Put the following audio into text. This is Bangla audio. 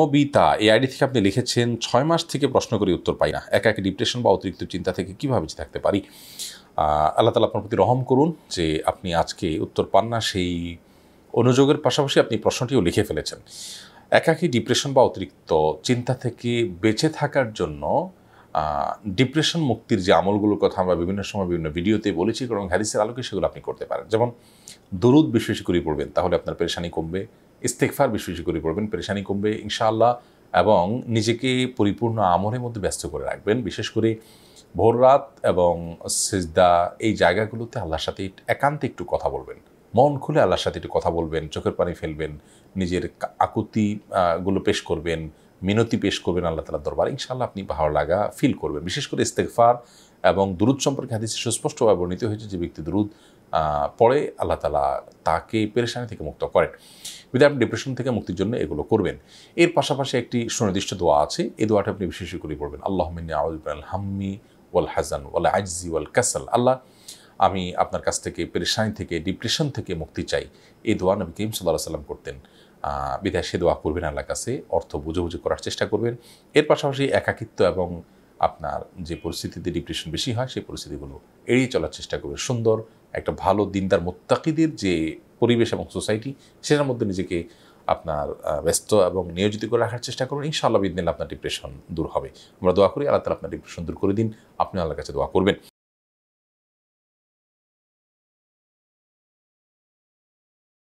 নবিতা এই আইডি থেকে আপনি লিখেছেন ছয় মাস থেকে প্রশ্ন করে উত্তর পাই না একা একে ডিপ্রেশন বা অতিরিক্ত চিন্তা থেকে কীভাবে বেঁচে থাকতে পারি আল্লাহ তালা আপনার প্রতি রহম করুন যে আপনি আজকে উত্তর পান না সেই অনুযোগের পাশাপাশি আপনি প্রশ্নটিও লিখে ফেলেছেন একাকি ডিপ্রেশন বা অতিরিক্ত চিন্তা থেকে বেঁচে থাকার জন্য ডিপ্রেশন মুক্তির যে আমলগুলোর কথা আমরা বিভিন্ন সময় বিভিন্ন ভিডিওতে বলেছি এবং হ্যারিসের আলোকে সেগুলো আপনি করতে পারেন যেমন দরুদ বিশ্বাসী করে পড়বেন তাহলে আপনার পেরেশানি কমবে ইস্তেকফার বেশি বেশি করে পড়বেন পরেশানি কমবে ইনশাআল্লাহ এবং নিজেকে পরিপূর্ণ আমলের মধ্যে ব্যস্ত করে রাখবেন বিশেষ করে ভোর রাত এবং সিজদা এই জায়গাগুলোতে আল্লাহর সাথে একান্তে একটু কথা বলবেন মন খুলে আল্লাহর সাথে একটু কথা বলবেন চোখের পানি ফেলবেন নিজের আকুতিগুলো পেশ করবেন মিনতি পেশ করবেন আল্লাহ তালার দরবার ইনশাল্লাহ আপনি ভালো লাগা ফিল করবেন বিশেষ করে ইস্তেকফার এবং দুরুদ সম্পর্কে হাদিসে সুস্পষ্টভাবে বর্ণিত হয়েছে যে ব্যক্তি দুরুদ পরে আল্লাহ তালা তাকে পেরেশানি থেকে মুক্ত করেন যদি আপনি ডিপ্রেশন থেকে মুক্তির জন্য এগুলো করবেন এর পাশাপাশি একটি সুনির্দিষ্ট দোয়া আছে এই দোয়াটা আপনি বিশেষ করে পড়বেন আল্লাহ আউল হাম্মি ওয়াল হাজান ওয়াল আজি ওয়াল কাসাল আল্লাহ আমি আপনার কাছ থেকে পেরেশানি থেকে ডিপ্রেশন থেকে মুক্তি চাই এই দোয়া নবী করিম সাল্লাহ সাল্লাম করতেন বিদায় সে দোয়া করবেন আল্লাহ কাছে অর্থ বুঝে বুঝে করার চেষ্টা করবেন এর পাশাপাশি একাকিত্ব এবং আপনার যে পরিস্থিতিতে ডিপ্রেশন বেশি হয় সেই পরিস্থিতিগুলো এড়িয়ে চলার চেষ্টা করবেন সুন্দর একটা ভালো দিনদার মোত্তাকিদের যে পরিবেশ এবং সোসাইটি সেটার মধ্যে নিজেকে আপনার ব্যস্ত এবং নিয়োজিত করে রাখার চেষ্টা করুন ইনশাআল্লাহ বিদিন আপনার ডিপ্রেশন দূর হবে আমরা দোয়া করি আল্লাহ তালা আপনার ডিপ্রেশন দূর করে দিন আপনি আল্লাহর কাছে দোয়া করবেন